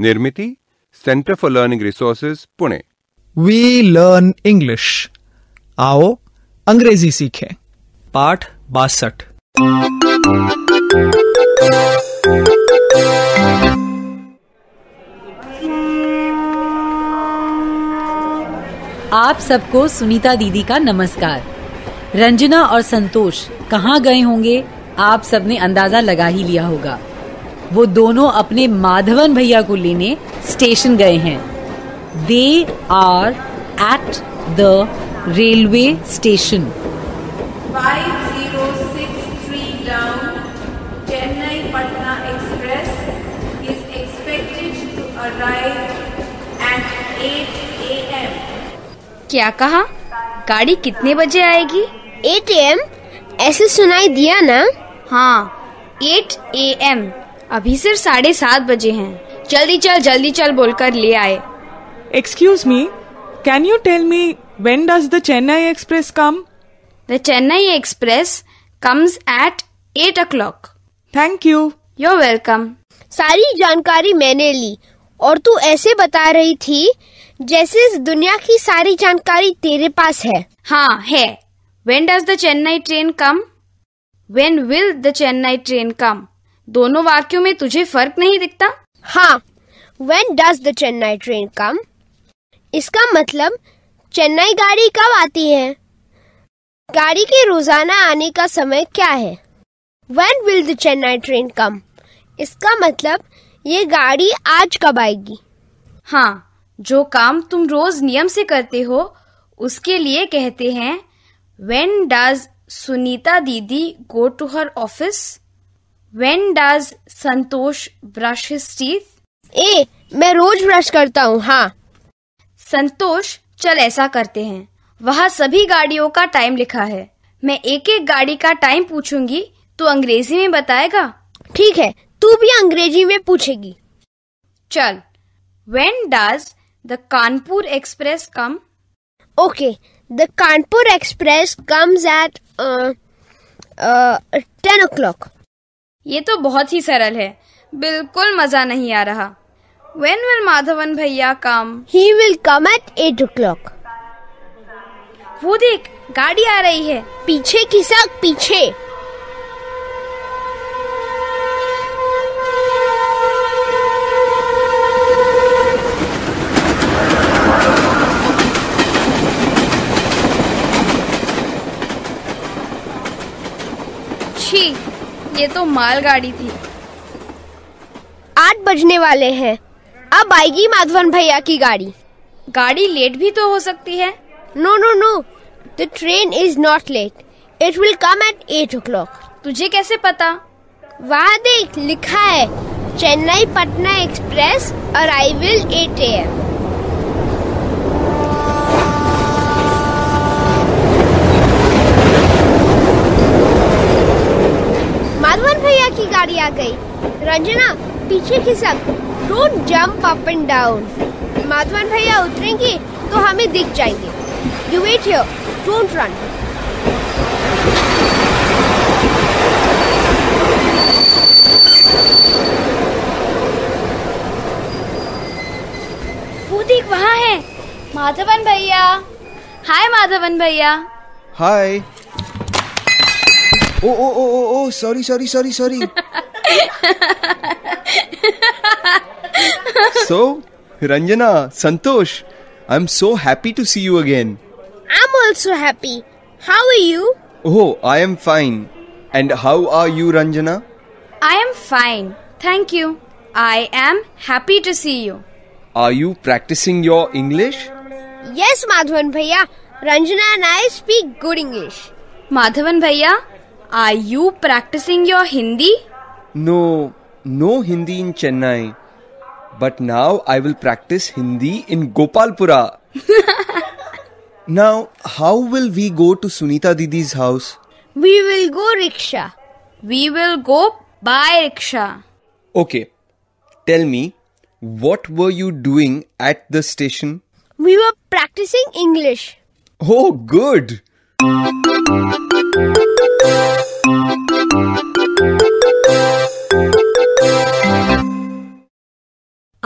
निर्मिति centre for learning resources Pune we learn English आओ अंग्रेजी सीखे पाठ बासठ आप सबको सुनीता दीदी का नमस्कार रंजना और संतोष कहाँ गए होंगे आप सबने अंदाजा लगा ही लिया होगा वो दोनों अपने माधवन भैया को लेने स्टेशन गए हैं they are at the railway station क्या कहा गाड़ी कितने बजे आएगी टी एम ऐसे सुनाई दिया ना हाँ एट ए एम अभी सिर्फ साढ़े सात बजे हैं जल्दी चल जल्दी चल बोलकर ले आए excuse me can you tell me when does the Chennai Express come the Chennai Express comes at eight o'clock thank you you're welcome सारी जानकारी मैंने ली और तू ऐसे बता रही थी जैसे इस दुनिया की सारी जानकारी तेरे पास है हाँ है when does the Chennai train come when will the Chennai train come दोनों वाक्यों में तुझे फर्क नहीं दिखता हाँ when does the Chennai train come इसका मतलब चेन्नई गाड़ी कब आती है गाड़ी के रोजाना आने का समय क्या है when will the Chennai train come इसका मतलब ये गाड़ी आज कब आएगी हाँ जो काम तुम रोज नियम से करते हो उसके लिए कहते हैं when does Sunita Didi go to her office? When does Santosh brush his teeth? ए मैं रोज ब्रश करता हूँ हाँ संतोष चल ऐसा करते हैं वहाँ सभी गाड़ियों का टाइम लिखा है मैं एक एक गाड़ी का टाइम पूछूंगी तो अंग्रेजी में बताएगा ठीक है तू भी अंग्रेजी में पूछेगी चल when does the Kanpur Express come okay the Kanpur Express comes at uh, uh, 10 o'clock. ये तो बहुत ही सरल है बिल्कुल मजा नहीं आ रहा वेन विल माधवन भैया come he will come at eight o'clock वो देख गाड़ी आ रही है पीछे खिसक पीछे तो मालगाड़ी थी आठ बजने वाले हैं अब आएगी माधवन भैया की गाड़ी गाड़ी लेट भी तो हो सकती है no no no the train is not late it will come at eight o'clock तुझे कैसे पता वहाँ देख लिखा है Chennai Patna Express arrival eight A M भैया की गाड़ी आ गई रंजना पीछे खिसक don't jump up and down Madhavan भैया उतरेंगे तो हमें दिख जाएंगे you wait here don't run वहाँ है माधवन भैया हाय माधवन भैया हाय oh, oh, oh, oh, oh, sorry, sorry, sorry, sorry. so, Ranjana, Santosh, I'm so happy to see you again. I'm also happy. How are you? Oh, I am fine. And how are you, Ranjana? I am fine. Thank you. I am happy to see you. Are you practicing your English? Yes, Madhavan Bhaiya. Ranjana and I speak good English. Madhavan Bhaiya, are you practicing your Hindi? No, no Hindi in Chennai. But now I will practice Hindi in Gopalpura. now, how will we go to Sunita Didi's house? We will go rickshaw. We will go by rickshaw. Okay. Tell me, what were you doing at the station? We were practicing English. Oh, good.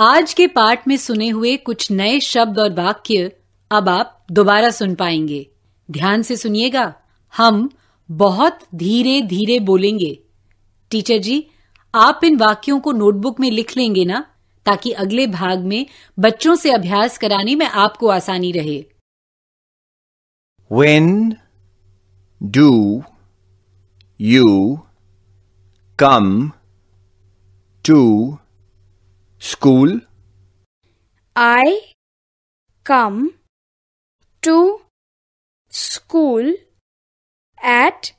आज के पाठ में सुने हुए कुछ नए शब्द और वाक्य अब आप दोबारा सुन पाएंगे ध्यान से सुनिएगा हम बहुत धीरे धीरे बोलेंगे टीचर जी आप इन वाक्यों को नोटबुक में लिख लेंगे ना ताकि अगले भाग में बच्चों से अभ्यास कराने में आपको आसानी रहे when do you come to School. I come to school at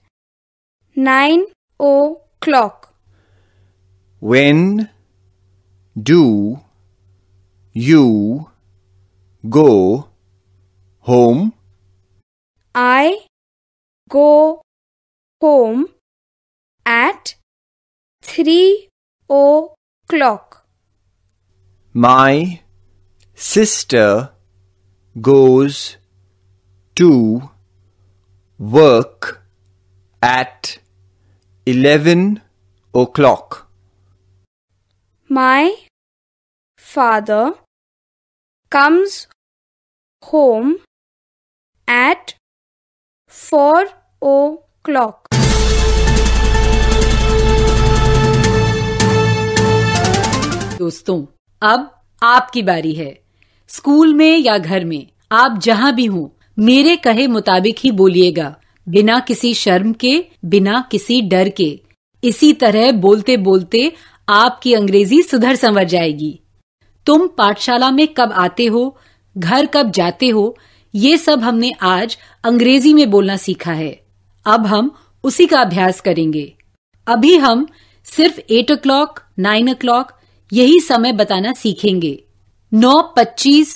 9 o'clock. When do you go home? I go home at 3 o'clock. My sister goes to work at 11 o'clock. My father comes home at 4 o'clock. दोस्तों अब आपकी बारी है school में या घर में आप जहाँ भी हूँ मेरे कहे मुताबिक ही बोलिएगा बिना किसी शर्म के बिना किसी डर के इसी तरह बोलते बोलते आपकी अंग्रेजी सुधर संवर जाएगी तुम पाठशाला में कब आते हो घर कब जाते हो ये सब हमने आज अंग्रेजी में बोलना सीखा है अब हम उसी का अभ्यास करेंगे अभी हम सिर्फ eight o'clock nine o'clock यही समय बताना सीखेंगे नौ पच्चीस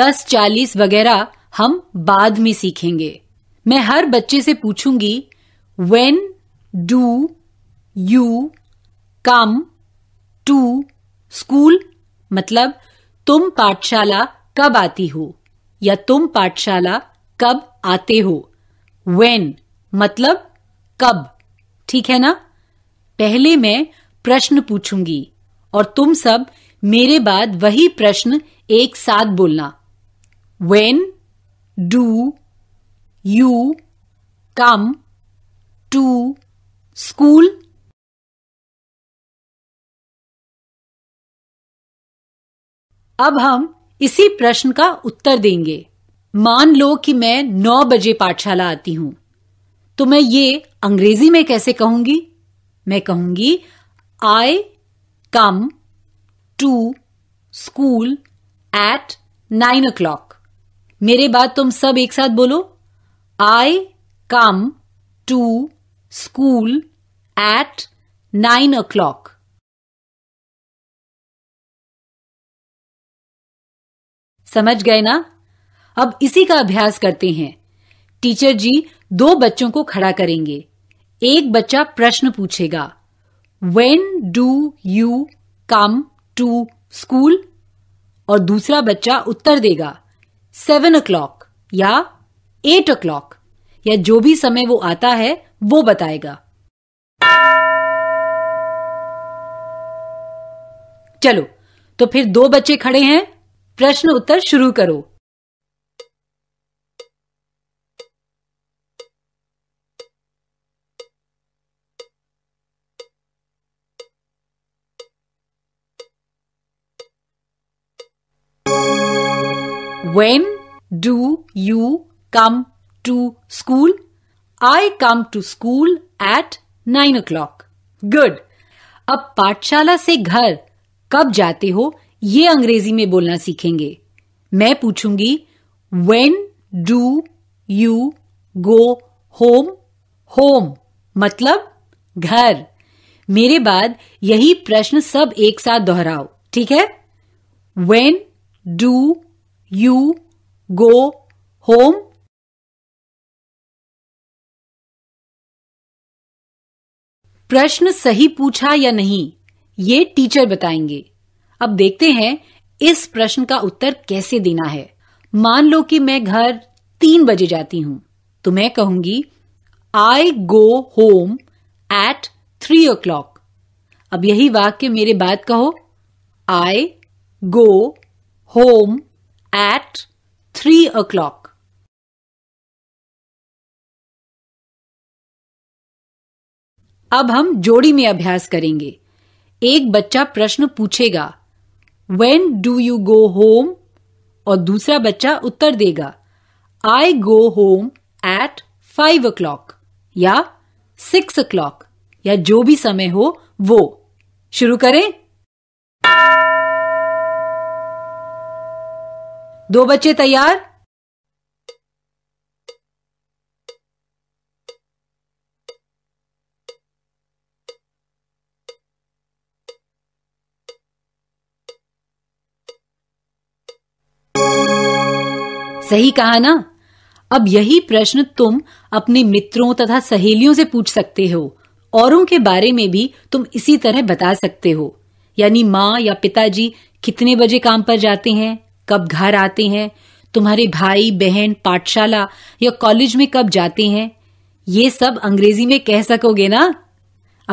दस चालीस वगैरह हम बाद में सीखेंगे मैं हर बच्चे से पूछूंगी when do you come to school मतलब तुम पाठशाला कब आती हो या तुम पाठशाला कब आते हो वेन मतलब कब ठीक है ना पहले मैं प्रश्न पूछूंगी और तुम सब मेरे बाद वही प्रश्न एक साथ बोलना when do you come to school अब हम इसी प्रश्न का उत्तर देंगे मान लो कि मैं नौ बजे पाठशाला आती हूं तो मैं ये अंग्रेजी में कैसे कहूंगी मैं कहूंगी I come to school at nine o'clock मेरे बाद तुम सब एक साथ बोलो I come to school at nine o'clock समझ गए ना अब इसी का अभ्यास करते हैं टीचर जी दो बच्चों को खड़ा करेंगे एक बच्चा प्रश्न पूछेगा when do you come to school और दूसरा बच्चा उत्तर देगा सेवन ओ क्लॉक या एट ओ क्लॉक या जो भी समय वो आता है वो बताएगा चलो तो फिर दो बच्चे खड़े हैं प्रश्न उत्तर शुरू करो When do you come to school? I come to school at nine o'clock good अब पाठशाला से घर कब जाते हो ये अंग्रेजी में बोलना सीखेंगे मैं पूछूंगी when do you go home home मतलब घर मेरे बाद यही प्रश्न सब एक साथ दोहराओ ठीक है when do you go home? प्रश्न सही पूछा या नहीं ये टीचर बताएंगे अब देखते हैं इस प्रश्न का उत्तर कैसे देना है मान लो कि मैं घर तीन बजे जाती हूं तो मैं कहूंगी I go home at three o'clock अब यही वाक्य मेरे बाद कहो I go home at three o'clock. अब हम जोड़ी में अभ्यास करेंगे एक बच्चा प्रश्न पूछेगा when do you go home और दूसरा बच्चा उत्तर देगा I go home at five o'clock या सिक्स ओ क्लॉक या जो भी समय हो वो शुरू करें दो बच्चे तैयार सही कहा ना अब यही प्रश्न तुम अपने मित्रों तथा सहेलियों से पूछ सकते हो औरों के बारे में भी तुम इसी तरह बता सकते हो यानी माँ या पिताजी कितने बजे काम पर जाते हैं कब घर आते हैं तुम्हारे भाई बहन पाठशाला या कॉलेज में कब जाते हैं ये सब अंग्रेजी में कह सकोगे ना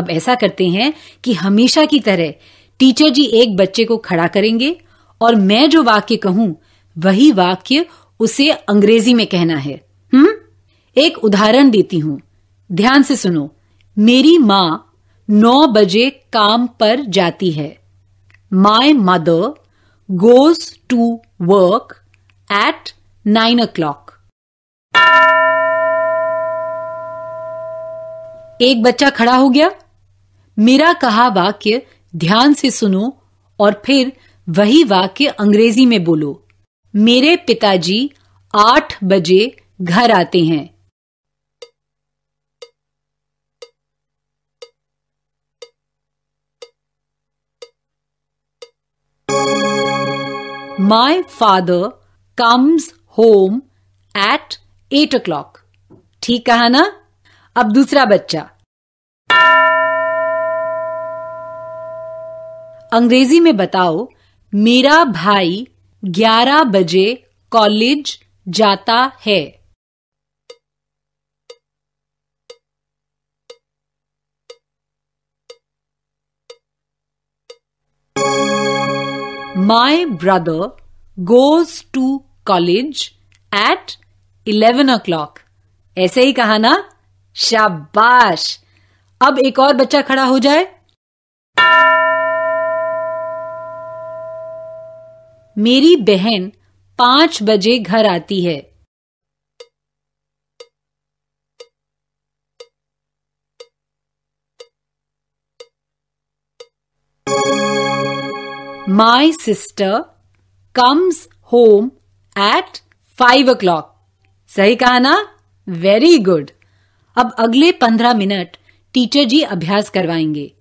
अब ऐसा करते हैं कि हमेशा की तरह टीचर जी एक बच्चे को खड़ा करेंगे और मैं जो वाक्य कहूं वही वाक्य उसे अंग्रेजी में कहना है हम्म एक उदाहरण देती हूं ध्यान से सुनो मेरी माँ नौ बजे काम पर जाती है my mother goes to work at 9 o'clock. एक बच्चा खड़ा हो गया मेरा कहा वाक्य ध्यान से सुनो और फिर वही वाक्य अंग्रेजी में बोलो मेरे पिताजी आठ बजे घर आते हैं My father comes home at eight o'clock ठीक कहा ना अब दूसरा बच्चा अंग्रेजी में बताओ मेरा भाई ग्यारह बजे कॉलेज जाता है My brother goes to college at 11 o'clock. ऐसे ही कहा ना शाबाश अब एक और बच्चा खड़ा हो जाए मेरी बहन पांच बजे घर आती है My sister comes home at five o'clock सही कहा ना वेरी गुड अब अगले पंद्रह मिनट टीचर जी अभ्यास करवाएंगे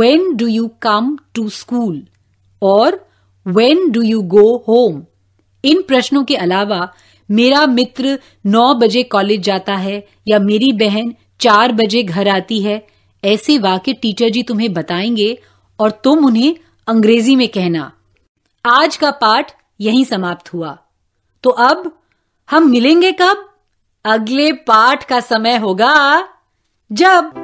when do you come to school और when do you go home इन प्रश्नों के अलावा मेरा मित्र नौ बजे कॉलेज जाता है या मेरी बहन चार बजे घर आती है ऐसे वाक्य टीचर जी तुम्हें बताएंगे और तुम उन्हें अंग्रेजी में कहना आज का पाठ यहीं समाप्त हुआ तो अब हम मिलेंगे कब अगले पाठ का समय होगा जब